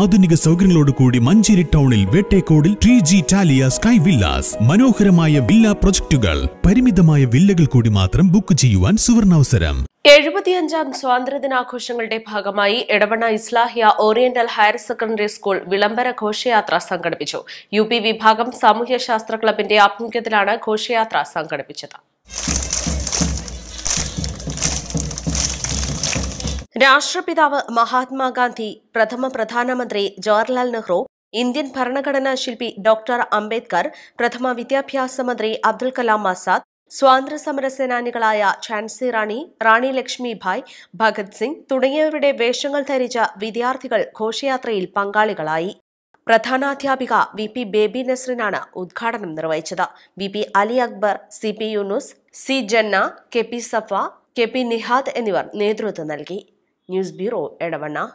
ആധുനിക സൗകര്യങ്ങളോട് കൂടി മഞ്ചേരി ടൗണിൽ വേട്ടേക്കോടിൽ three G Talia sky villas മനോഹരമായ വില്ല പ്രൊജക്ടുകൾ പരിമിതമായ വില്ലകൾ കൂടി മാത്രം ബുക്ക് ചെയ്യുവാൻ സുവർണാവസരം എഴുപത്തിയഞ്ചാം സ്വാതന്ത്ര്യദിനാഘോഷങ്ങളുടെ ഭാഗമായി Edavanna Islahiya oriental higher secondary school വിളംബര ഘോഷയാത്ര സംഘടിപ്പിച്ചു യു വിഭാഗം സാമൂഹ്യശാസ്ത്ര ക്ലബിന്റെ ആഭിമുഖ്യത്തിലാണ് ഘോഷയാത്ര സംഘടിപ്പിച്ചത് രാഷ്ട്രപിതാവ് മഹാത്മാഗാന്ധി പ്രഥമ പ്രധാനമന്ത്രി ജവഹർലാൽ നെഹ്റു ഇന്ത്യൻ ഭരണഘടനാ ശില്പി ഡോക്ടർ അംബേദ്കർ പ്രഥമ വിദ്യാഭ്യാസ മന്ത്രി അബ്ദുൽ കലാം ആസാദ് സ്വാതന്ത്ര്യസമര സേനാനികളായ ഝാൻസി റാണി റാണി ഭായ് ഭഗത് സിംഗ് തുടങ്ങിയവരുടെ വേഷങ്ങൾ ധരിച്ച വിദ്യാർത്ഥികൾ ഘോഷയാത്രയിൽ പങ്കാളികളായി പ്രധാനാധ്യാപിക വി പി ബേബി നസ്രിനാണ് ഉദ്ഘാടനം നിർവഹിച്ചത് V P Ali Akbar C P Yunus C Janna K P Safa K P Nihad എന്നിവർ നേതൃത്വം നൽകി ന്യൂസ് ബ്യൂറോ എടവണ്ണ